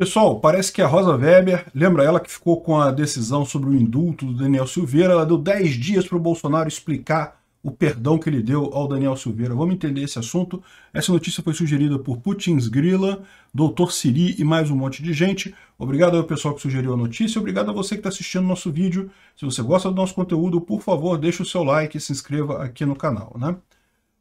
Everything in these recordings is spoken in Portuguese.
Pessoal, parece que a Rosa Weber, lembra ela que ficou com a decisão sobre o indulto do Daniel Silveira, ela deu 10 dias para o Bolsonaro explicar o perdão que ele deu ao Daniel Silveira. Vamos entender esse assunto. Essa notícia foi sugerida por Putins Grila, Dr. Siri e mais um monte de gente. Obrigado ao pessoal que sugeriu a notícia. Obrigado a você que está assistindo nosso vídeo. Se você gosta do nosso conteúdo, por favor, deixe o seu like e se inscreva aqui no canal. Né?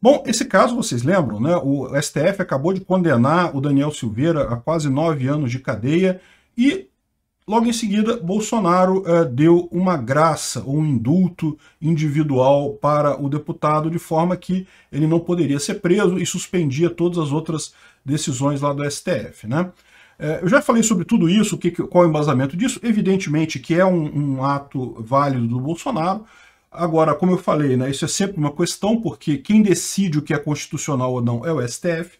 Bom, esse caso, vocês lembram, né? O STF acabou de condenar o Daniel Silveira a quase nove anos de cadeia e, logo em seguida, Bolsonaro eh, deu uma graça, ou um indulto individual para o deputado, de forma que ele não poderia ser preso e suspendia todas as outras decisões lá do STF, né? Eh, eu já falei sobre tudo isso, que, qual é o embasamento disso. Evidentemente que é um, um ato válido do Bolsonaro, Agora, como eu falei, né, isso é sempre uma questão, porque quem decide o que é constitucional ou não é o STF.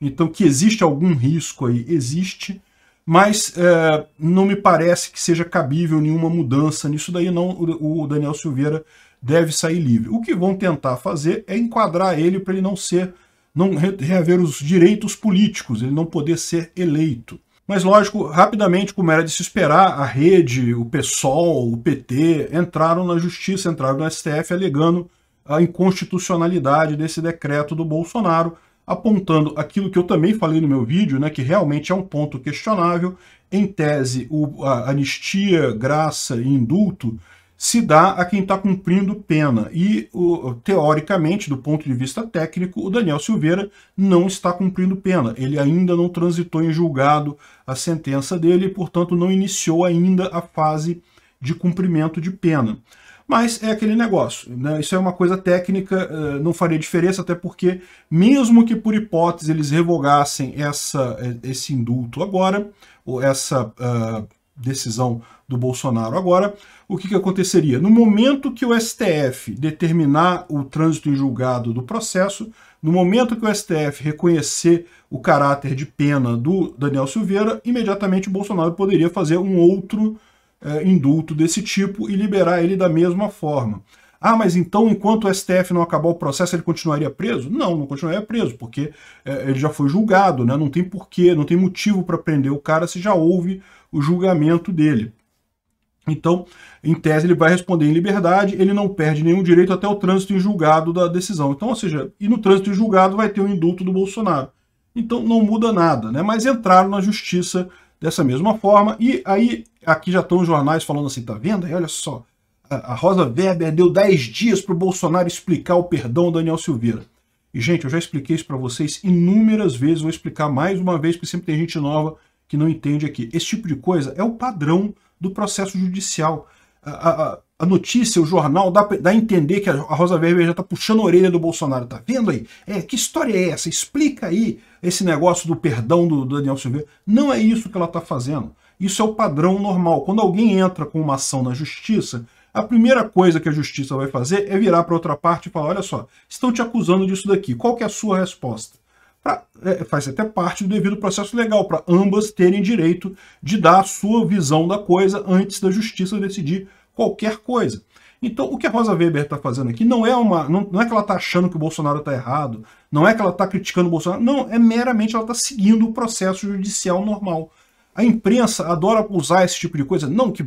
Então, que existe algum risco aí, existe, mas é, não me parece que seja cabível nenhuma mudança nisso daí, não. O, o Daniel Silveira deve sair livre. O que vão tentar fazer é enquadrar ele para ele não ser, não reaver os direitos políticos, ele não poder ser eleito. Mas, lógico, rapidamente, como era de se esperar, a rede, o PSOL, o PT entraram na justiça, entraram no STF alegando a inconstitucionalidade desse decreto do Bolsonaro, apontando aquilo que eu também falei no meu vídeo, né, que realmente é um ponto questionável. Em tese, o, a anistia, graça e indulto se dá a quem está cumprindo pena. E, o, teoricamente, do ponto de vista técnico, o Daniel Silveira não está cumprindo pena. Ele ainda não transitou em julgado a sentença dele e, portanto, não iniciou ainda a fase de cumprimento de pena. Mas é aquele negócio, né? isso é uma coisa técnica, eh, não faria diferença, até porque, mesmo que por hipótese eles revogassem essa, eh, esse indulto agora, ou essa uh, decisão do Bolsonaro. Agora, o que, que aconteceria? No momento que o STF determinar o trânsito em julgado do processo, no momento que o STF reconhecer o caráter de pena do Daniel Silveira, imediatamente o Bolsonaro poderia fazer um outro eh, indulto desse tipo e liberar ele da mesma forma. Ah, mas então enquanto o STF não acabar o processo ele continuaria preso? Não, não continuaria preso, porque é, ele já foi julgado, né? não tem porquê, não tem motivo para prender o cara se já houve o julgamento dele. Então, em tese, ele vai responder em liberdade, ele não perde nenhum direito até o trânsito em julgado da decisão. Então, ou seja, e no trânsito em julgado vai ter o indulto do Bolsonaro. Então não muda nada, né? Mas entraram na justiça dessa mesma forma, e aí aqui já estão os jornais falando assim, tá vendo? E olha só, a Rosa Weber deu 10 dias para o Bolsonaro explicar o perdão ao Daniel Silveira. E, gente, eu já expliquei isso para vocês inúmeras vezes, vou explicar mais uma vez, porque sempre tem gente nova que não entende aqui. Esse tipo de coisa é o padrão do processo judicial. A, a, a notícia, o jornal, dá, dá a entender que a Rosa Weber já está puxando a orelha do Bolsonaro. Tá vendo aí? É, que história é essa? Explica aí esse negócio do perdão do, do Daniel Silveira. Não é isso que ela está fazendo. Isso é o padrão normal. Quando alguém entra com uma ação na justiça, a primeira coisa que a justiça vai fazer é virar para outra parte e falar, olha só, estão te acusando disso daqui, qual é a sua resposta? Pra, é, faz até parte do devido processo legal, para ambas terem direito de dar a sua visão da coisa antes da justiça decidir qualquer coisa. Então, o que a Rosa Weber está fazendo aqui não é uma, não, não, é que ela está achando que o Bolsonaro está errado, não é que ela está criticando o Bolsonaro, não, é meramente ela está seguindo o processo judicial normal. A imprensa adora usar esse tipo de coisa. Não, que a,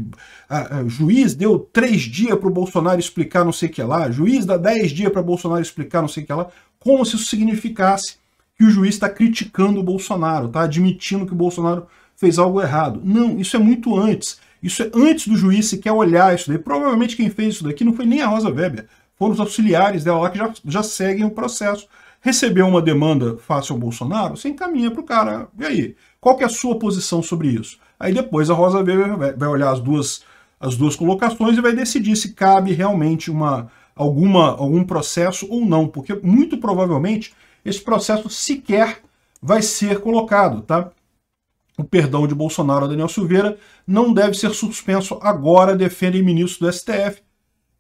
ah, a, ah, juiz deu três dias para o Bolsonaro explicar não sei o que lá, juiz dá dez dias para o Bolsonaro explicar não sei o que lá, como se isso significasse que o juiz está criticando o Bolsonaro, está admitindo que o Bolsonaro fez algo errado. Não, isso é muito antes. Isso é antes do juiz sequer olhar isso daí. Provavelmente quem fez isso daqui não foi nem a Rosa Weber, foram os auxiliares dela lá que já, já seguem o processo. Recebeu uma demanda fácil ao Bolsonaro, você encaminha para o cara. E aí? Qual que é a sua posição sobre isso? Aí depois a Rosa Weber vai olhar as duas, as duas colocações e vai decidir se cabe realmente uma, alguma, algum processo ou não, porque muito provavelmente esse processo sequer vai ser colocado, tá? O perdão de Bolsonaro a Daniel Silveira não deve ser suspenso agora, defendem ministro do STF.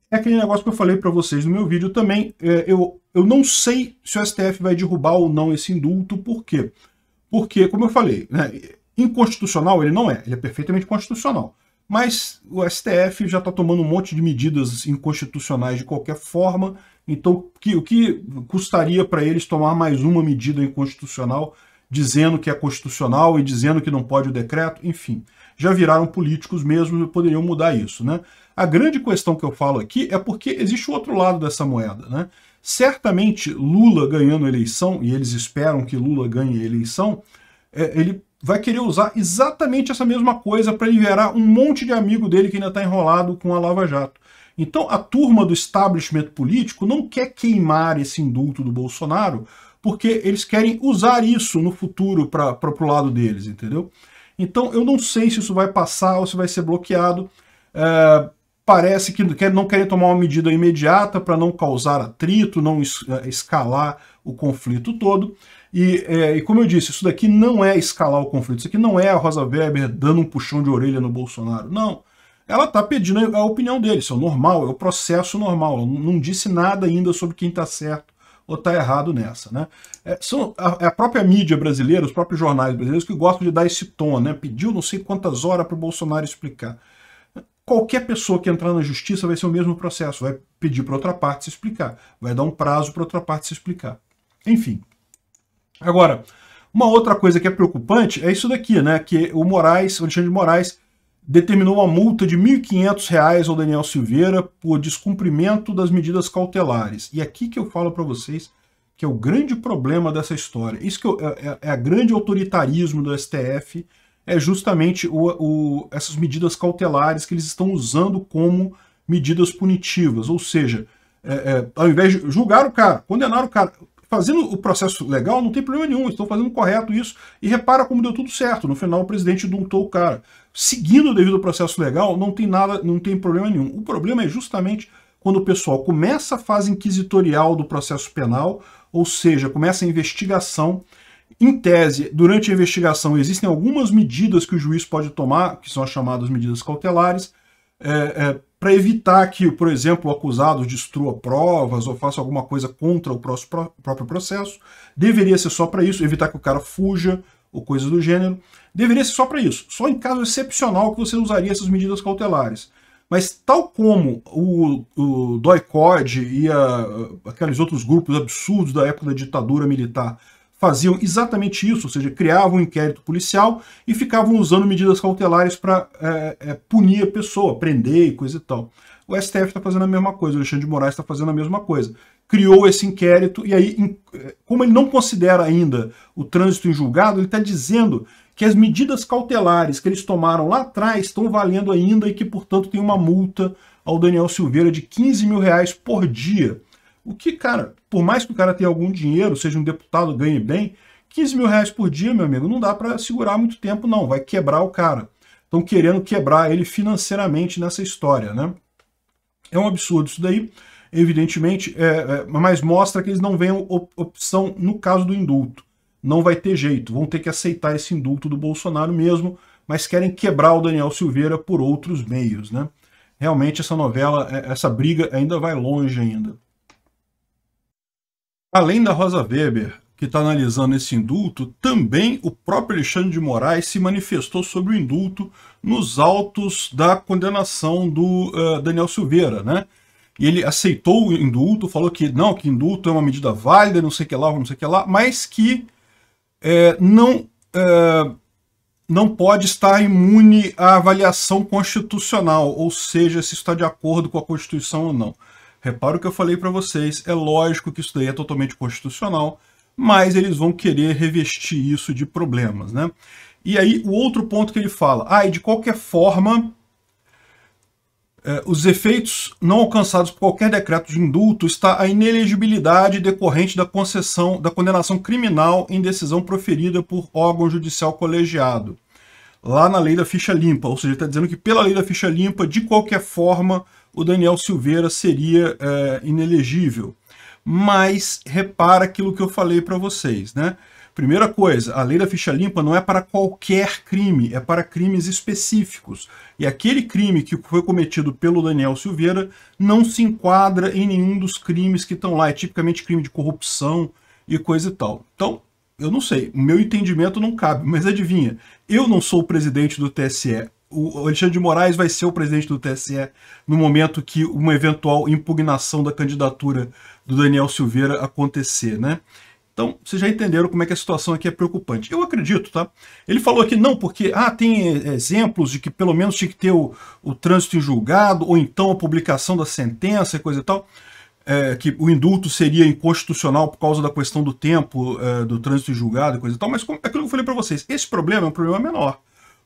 É aquele negócio que eu falei para vocês no meu vídeo também. É, eu, eu não sei se o STF vai derrubar ou não esse indulto, por quê? Porque porque, como eu falei, né, inconstitucional ele não é, ele é perfeitamente constitucional. Mas o STF já está tomando um monte de medidas inconstitucionais de qualquer forma, então que, o que custaria para eles tomar mais uma medida inconstitucional dizendo que é constitucional e dizendo que não pode o decreto, enfim. Já viraram políticos mesmo e poderiam mudar isso, né? A grande questão que eu falo aqui é porque existe o outro lado dessa moeda, né? Certamente, Lula ganhando a eleição, e eles esperam que Lula ganhe a eleição, é, ele vai querer usar exatamente essa mesma coisa para liberar um monte de amigo dele que ainda está enrolado com a Lava Jato. Então, a turma do establishment político não quer queimar esse indulto do Bolsonaro, porque eles querem usar isso no futuro para o lado deles, entendeu? Então, eu não sei se isso vai passar ou se vai ser bloqueado. É, parece que não querem tomar uma medida imediata para não causar atrito, não é, escalar o conflito todo. E, é, e, como eu disse, isso daqui não é escalar o conflito, isso aqui não é a Rosa Weber dando um puxão de orelha no Bolsonaro, não. Ela está pedindo a opinião dele, isso é normal, é o processo normal, ela não disse nada ainda sobre quem está certo ou está errado nessa. Né? É, são a, é a, própria mídia brasileira, os próprios jornais brasileiros que gostam de dar esse tom, né? pediu não sei quantas horas para o Bolsonaro explicar qualquer pessoa que entrar na justiça vai ser o mesmo processo, vai pedir para outra parte se explicar, vai dar um prazo para outra parte se explicar. Enfim. Agora, uma outra coisa que é preocupante é isso daqui, né? Que o Moraes, o Alexandre de Moraes, determinou uma multa de R$ 1.500 ao Daniel Silveira por descumprimento das medidas cautelares. E é aqui que eu falo para vocês que é o grande problema dessa história. Isso que eu, é, é, é a grande autoritarismo do STF é justamente o, o, essas medidas cautelares que eles estão usando como medidas punitivas, ou seja, é, é, ao invés de julgar o cara, condenar o cara, fazendo o processo legal não tem problema nenhum, estão fazendo correto isso, e repara como deu tudo certo, no final o presidente duntou o cara. Seguindo o devido processo legal, não tem nada, não tem problema nenhum. O problema é justamente quando o pessoal começa a fase inquisitorial do processo penal, ou seja, começa a investigação em tese, durante a investigação existem algumas medidas que o juiz pode tomar, que são as chamadas medidas cautelares, é, é, para evitar que, por exemplo, o acusado destrua provas ou faça alguma coisa contra o próprio processo. Deveria ser só para isso, evitar que o cara fuja ou coisa do gênero. Deveria ser só para isso. Só em caso excepcional que você usaria essas medidas cautelares. Mas tal como o, o DOI-COD e a, aqueles outros grupos absurdos da época da ditadura militar faziam exatamente isso, ou seja, criavam um inquérito policial e ficavam usando medidas cautelares para é, é, punir a pessoa, prender e coisa e tal. O STF está fazendo a mesma coisa, o Alexandre de Moraes está fazendo a mesma coisa. Criou esse inquérito e aí, é, como ele não considera ainda o trânsito em julgado, ele está dizendo que as medidas cautelares que eles tomaram lá atrás estão valendo ainda e que, portanto, tem uma multa ao Daniel Silveira de 15 mil reais por dia. O que, cara, por mais que o cara tenha algum dinheiro, seja um deputado, ganhe bem, 15 mil reais por dia, meu amigo, não dá para segurar muito tempo, não. Vai quebrar o cara. Estão querendo quebrar ele financeiramente nessa história, né? É um absurdo isso daí, evidentemente, é, é, mas mostra que eles não veem op opção no caso do indulto. Não vai ter jeito, vão ter que aceitar esse indulto do Bolsonaro mesmo, mas querem quebrar o Daniel Silveira por outros meios, né? Realmente essa novela, é, essa briga ainda vai longe ainda. Além da Rosa Weber, que está analisando esse indulto, também o próprio Alexandre de Moraes se manifestou sobre o indulto nos autos da condenação do uh, Daniel Silveira, né? E ele aceitou o indulto, falou que não, que indulto é uma medida válida, não sei o que lá, não sei o que lá, mas que é, não, é, não pode estar imune à avaliação constitucional, ou seja, se está de acordo com a Constituição ou não. Repara o que eu falei para vocês, é lógico que isso daí é totalmente constitucional, mas eles vão querer revestir isso de problemas, né? E aí, o outro ponto que ele fala, ah, e de qualquer forma, eh, os efeitos não alcançados por qualquer decreto de indulto está a inelegibilidade decorrente da concessão da condenação criminal em decisão proferida por órgão judicial colegiado. Lá na lei da ficha limpa, ou seja, está dizendo que pela lei da ficha limpa, de qualquer forma, o Daniel Silveira seria é, inelegível. Mas repara aquilo que eu falei para vocês, né? Primeira coisa, a lei da ficha limpa não é para qualquer crime, é para crimes específicos. E aquele crime que foi cometido pelo Daniel Silveira não se enquadra em nenhum dos crimes que estão lá. É tipicamente crime de corrupção e coisa e tal. Então, eu não sei, o meu entendimento não cabe, mas adivinha, eu não sou o presidente do TSE, o Alexandre de Moraes vai ser o presidente do TSE no momento que uma eventual impugnação da candidatura do Daniel Silveira acontecer, né? Então, vocês já entenderam como é que a situação aqui é preocupante. Eu acredito, tá? Ele falou que não, porque ah, tem eh, exemplos de que pelo menos tinha que ter o, o trânsito em julgado, ou então a publicação da sentença e coisa e tal. É, que o indulto seria inconstitucional por causa da questão do tempo é, do trânsito em julgado e coisa e tal, mas como, é aquilo que eu falei para vocês, esse problema é um problema menor.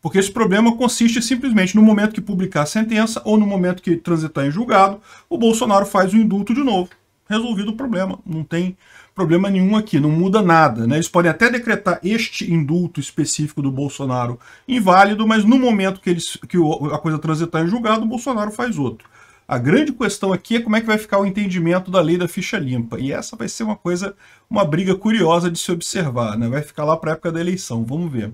Porque esse problema consiste simplesmente no momento que publicar a sentença ou no momento que transitar em julgado, o Bolsonaro faz o indulto de novo. Resolvido o problema. Não tem problema nenhum aqui, não muda nada. Né? Eles podem até decretar este indulto específico do Bolsonaro inválido, mas no momento que, eles, que a coisa transitar em julgado, o Bolsonaro faz outro. A grande questão aqui é como é que vai ficar o entendimento da lei da ficha limpa. E essa vai ser uma coisa, uma briga curiosa de se observar, né? Vai ficar lá para a época da eleição, vamos ver.